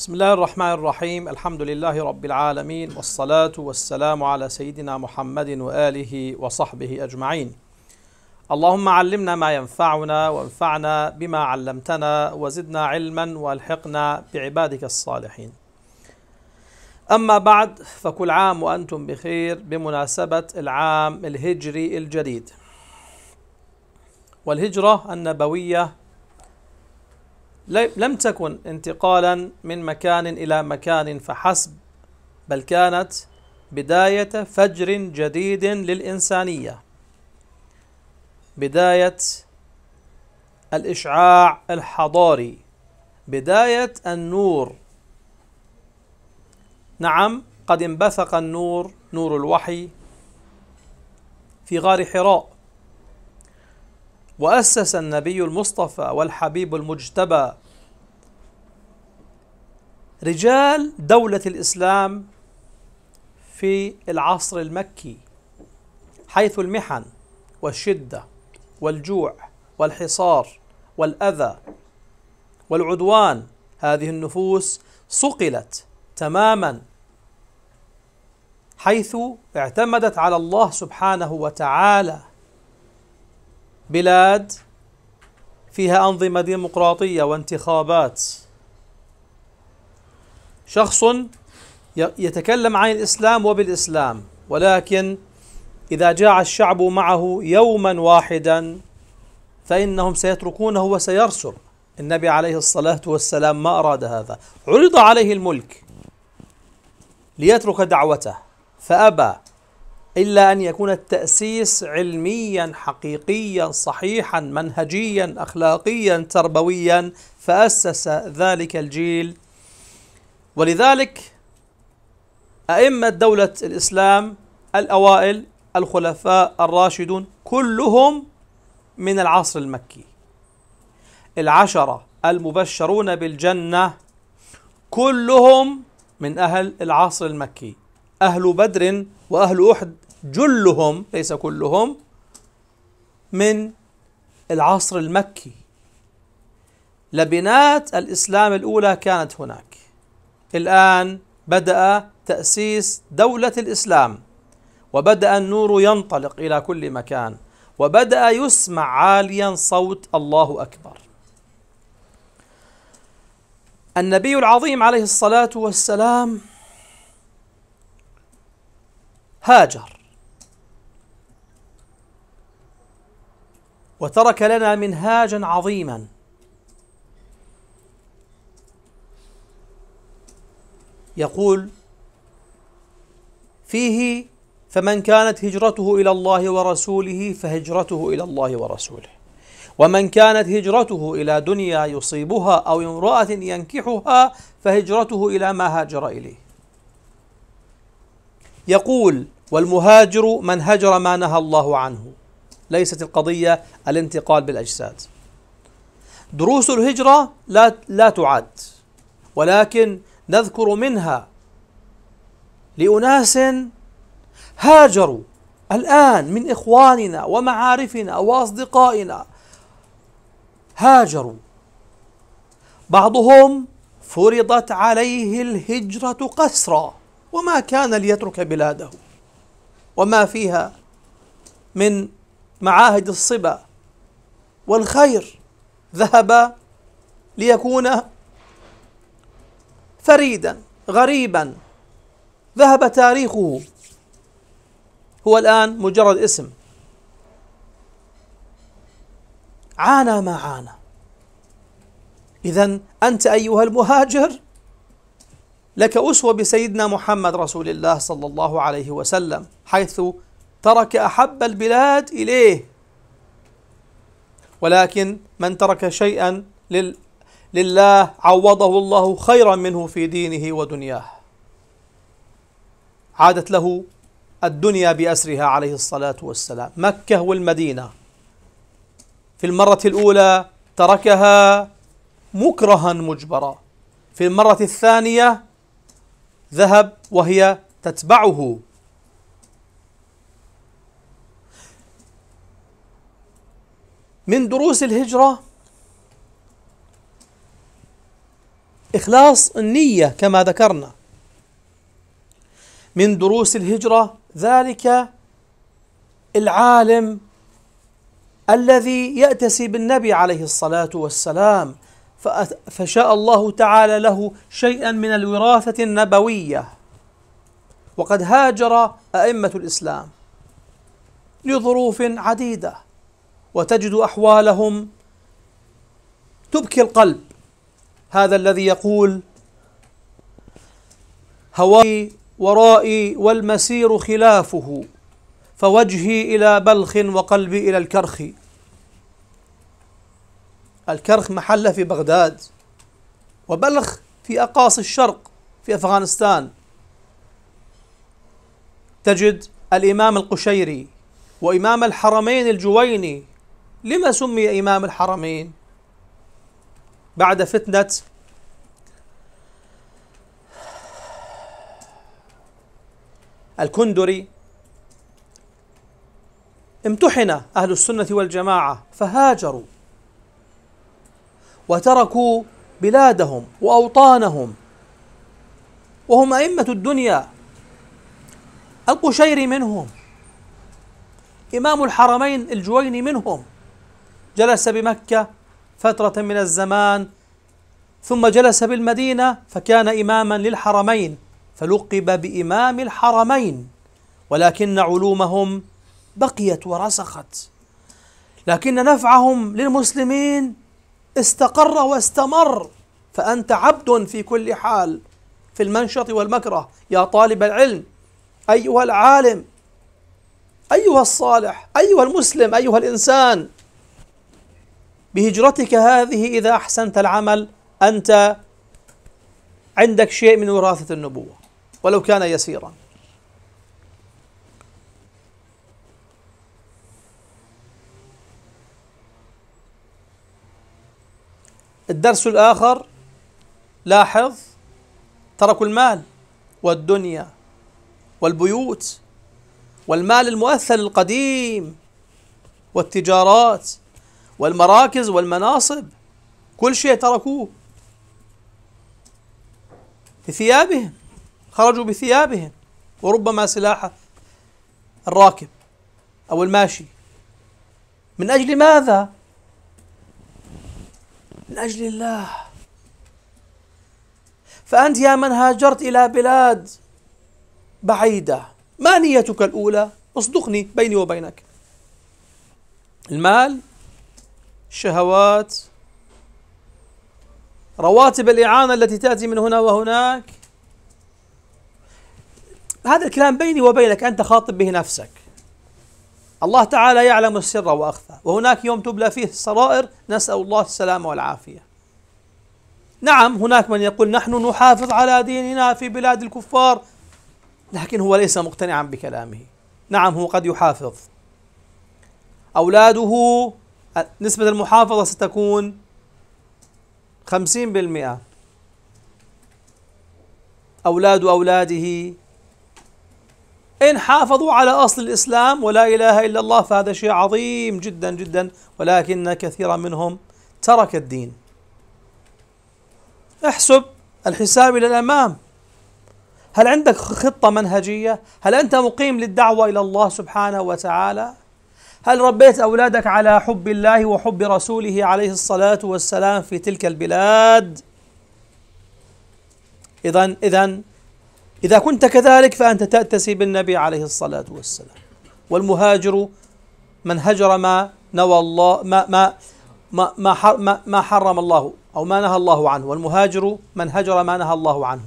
بسم الله الرحمن الرحيم الحمد لله رب العالمين والصلاة والسلام على سيدنا محمد وآله وصحبه أجمعين اللهم علمنا ما ينفعنا وانفعنا بما علمتنا وزدنا علما والحقنا بعبادك الصالحين أما بعد فكل عام وأنتم بخير بمناسبة العام الهجري الجديد والهجرة النبوية لم تكن انتقالا من مكان إلى مكان فحسب بل كانت بداية فجر جديد للإنسانية بداية الإشعاع الحضاري بداية النور نعم قد انبثق النور نور الوحي في غار حراء وأسس النبي المصطفى والحبيب المجتبى رجال دولة الإسلام في العصر المكي حيث المحن والشدة والجوع والحصار والأذى والعدوان هذه النفوس صقلت تماما حيث اعتمدت على الله سبحانه وتعالى بلاد فيها أنظمة ديمقراطية وانتخابات شخص يتكلم عن الإسلام وبالإسلام ولكن إذا جاع الشعب معه يوما واحدا فإنهم سيتركونه وسيرسر النبي عليه الصلاة والسلام ما أراد هذا عرض عليه الملك ليترك دعوته فأبى إلا أن يكون التأسيس علميا حقيقيا صحيحا منهجيا أخلاقيا تربويا فأسس ذلك الجيل ولذلك أئمة دولة الإسلام الأوائل الخلفاء الراشدون كلهم من العصر المكي العشرة المبشرون بالجنة كلهم من أهل العصر المكي أهل بدر وأهل أحد جلهم ليس كلهم من العصر المكي لبنات الإسلام الأولى كانت هناك الآن بدأ تأسيس دولة الإسلام وبدأ النور ينطلق إلى كل مكان وبدأ يسمع عاليا صوت الله أكبر النبي العظيم عليه الصلاة والسلام هاجر وترك لنا منهاجا عظيما يقول فيه فمن كانت هجرته الى الله ورسوله فهجرته الى الله ورسوله ومن كانت هجرته الى دنيا يصيبها او امراه ينكحها فهجرته الى ما هاجر اليه يقول والمهاجر من هجر ما نهى الله عنه ليست القضية الانتقال بالأجساد دروس الهجرة لا, لا تعد ولكن نذكر منها لأناس هاجروا الآن من إخواننا ومعارفنا وأصدقائنا هاجروا بعضهم فرضت عليه الهجرة قسرًا وما كان ليترك بلاده وما فيها من معاهد الصبا والخير ذهب ليكون فريدا غريبا ذهب تاريخه هو الآن مجرد اسم عانى ما عانى إذا أنت أيها المهاجر لك أسوة بسيدنا محمد رسول الله صلى الله عليه وسلم حيث ترك أحب البلاد إليه ولكن من ترك شيئا لله عوضه الله خيرا منه في دينه ودنياه عادت له الدنيا بأسرها عليه الصلاة والسلام مكة والمدينة في المرة الأولى تركها مكرها مجبرا في المرة الثانية ذهب وهي تتبعه من دروس الهجرة إخلاص النية كما ذكرنا من دروس الهجرة ذلك العالم الذي يأتسي بالنبي عليه الصلاة والسلام فشاء الله تعالى له شيئا من الوراثة النبوية وقد هاجر أئمة الإسلام لظروف عديدة وتجد أحوالهم تبكي القلب هذا الذي يقول هواي ورائي والمسير خلافه فوجهي إلى بلخ وقلبي إلى الكرخ الكرخ محله في بغداد وبلخ في أقاصي الشرق في أفغانستان تجد الإمام القشيري وإمام الحرمين الجويني لما سمي إمام الحرمين بعد فتنة الكندري امتحن أهل السنة والجماعة فهاجروا وتركوا بلادهم وأوطانهم وهم أئمة الدنيا القشيري منهم إمام الحرمين الجويني منهم جلس بمكة فترة من الزمان ثم جلس بالمدينة فكان إماما للحرمين فلقب بإمام الحرمين ولكن علومهم بقيت ورسخت لكن نفعهم للمسلمين استقر واستمر فأنت عبد في كل حال في المنشط والمكره يا طالب العلم أيها العالم أيها الصالح أيها المسلم أيها الإنسان بهجرتك هذه إذا أحسنت العمل أنت عندك شيء من وراثة النبوة ولو كان يسيرا الدرس الآخر لاحظ تركوا المال والدنيا والبيوت والمال المؤثل القديم والتجارات والمراكز والمناصب كل شيء تركوه بثيابهم خرجوا بثيابهم وربما سلاح الراكب أو الماشي من أجل ماذا؟ من أجل الله فأنت يا من هاجرت إلى بلاد بعيدة ما نيتك الأولى اصدقني بيني وبينك المال الشهوات رواتب الإعانة التي تأتي من هنا وهناك هذا الكلام بيني وبينك أنت خاطب به نفسك الله تعالى يعلم السر واخفى وهناك يوم تبلى فيه السرائر نسال الله السلامه والعافيه نعم هناك من يقول نحن نحافظ على ديننا في بلاد الكفار لكن هو ليس مقتنعا بكلامه نعم هو قد يحافظ أولاده نسبة المحافظة ستكون خمسين بالمئة أولاد أولاده إن حافظوا على أصل الإسلام ولا إله إلا الله فهذا شيء عظيم جدا جدا ولكن كثيرا منهم ترك الدين احسب الحساب إلى الأمام هل عندك خطة منهجية؟ هل أنت مقيم للدعوة إلى الله سبحانه وتعالى؟ هل ربيت أولادك على حب الله وحب رسوله عليه الصلاة والسلام في تلك البلاد؟ إذا إذا إذا كنت كذلك فأنت تأتسي بالنبي عليه الصلاة والسلام والمهاجر من هجر ما نوى الله ما ما ما ما, ما حرم الله أو ما نهى الله عنه والمهاجر من هجر ما نهى الله عنه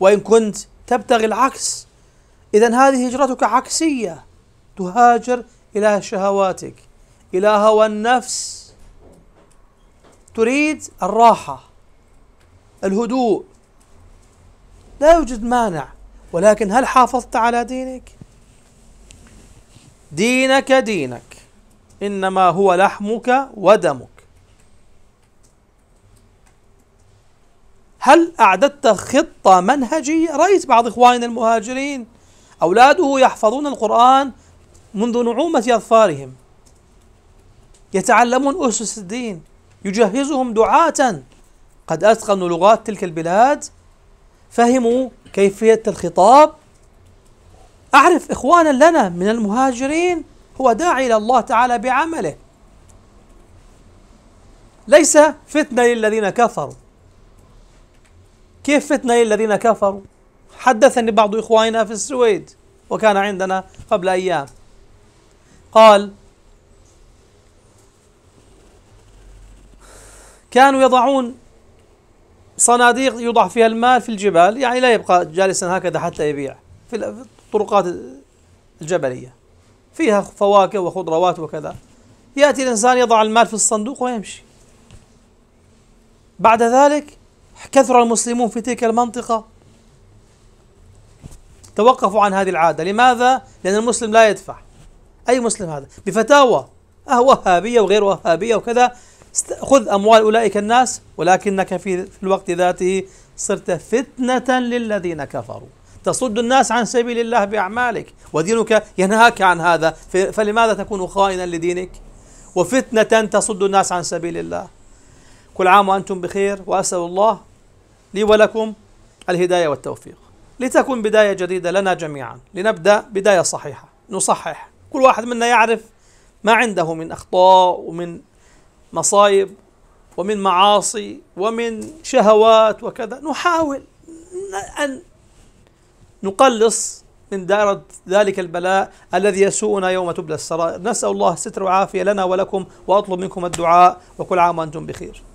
وإن كنت تبتغي العكس إذا هذه هجرتك عكسية تهاجر إلى شهواتك إلى هوى النفس تريد الراحة الهدوء لا يوجد مانع ولكن هل حافظت على دينك دينك دينك إنما هو لحمك ودمك هل أعددت خطة منهجية رأيت بعض إخواننا المهاجرين أولاده يحفظون القرآن منذ نعومة أظفارهم يتعلمون أسس الدين يجهزهم دعاة قد أتقنوا لغات تلك البلاد فهموا كيفية الخطاب أعرف إخوانا لنا من المهاجرين هو داعي إلى الله تعالى بعمله ليس فتنة للذين كفروا كيف فتنة للذين كفروا حدثني بعض إخواننا في السويد وكان عندنا قبل أيام قال كانوا يضعون صناديق يوضع فيها المال في الجبال يعني لا يبقى جالسا هكذا حتى يبيع في الطرقات الجبلية فيها فواكه وخضروات وكذا يأتي الإنسان يضع المال في الصندوق ويمشي بعد ذلك كثر المسلمون في تلك المنطقة توقفوا عن هذه العادة لماذا؟ لأن المسلم لا يدفع أي مسلم هذا بفتاوى وهابية وغير وهابية وكذا خذ أموال أولئك الناس ولكنك في الوقت ذاته صرت فتنة للذين كفروا تصد الناس عن سبيل الله بأعمالك ودينك ينهاك عن هذا فلماذا تكون خائنا لدينك وفتنة تصد الناس عن سبيل الله كل عام وأنتم بخير وأسأل الله لي ولكم الهداية والتوفيق لتكون بداية جديدة لنا جميعا لنبدأ بداية صحيحة نصحح كل واحد منا يعرف ما عنده من أخطاء ومن مصايب ومن معاصي ومن شهوات وكذا نحاول أن نقلص من دائرة ذلك البلاء الذي يسوءنا يوم تبلى السرائر نسأل الله ستر وعافية لنا ولكم وأطلب منكم الدعاء وكل عام وأنتم بخير